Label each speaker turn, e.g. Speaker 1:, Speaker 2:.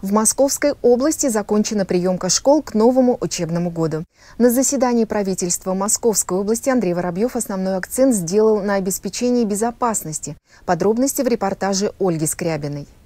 Speaker 1: В Московской области закончена приемка школ к новому учебному году. На заседании правительства Московской области Андрей Воробьев основной акцент сделал на обеспечении безопасности. Подробности в репортаже Ольги Скрябиной.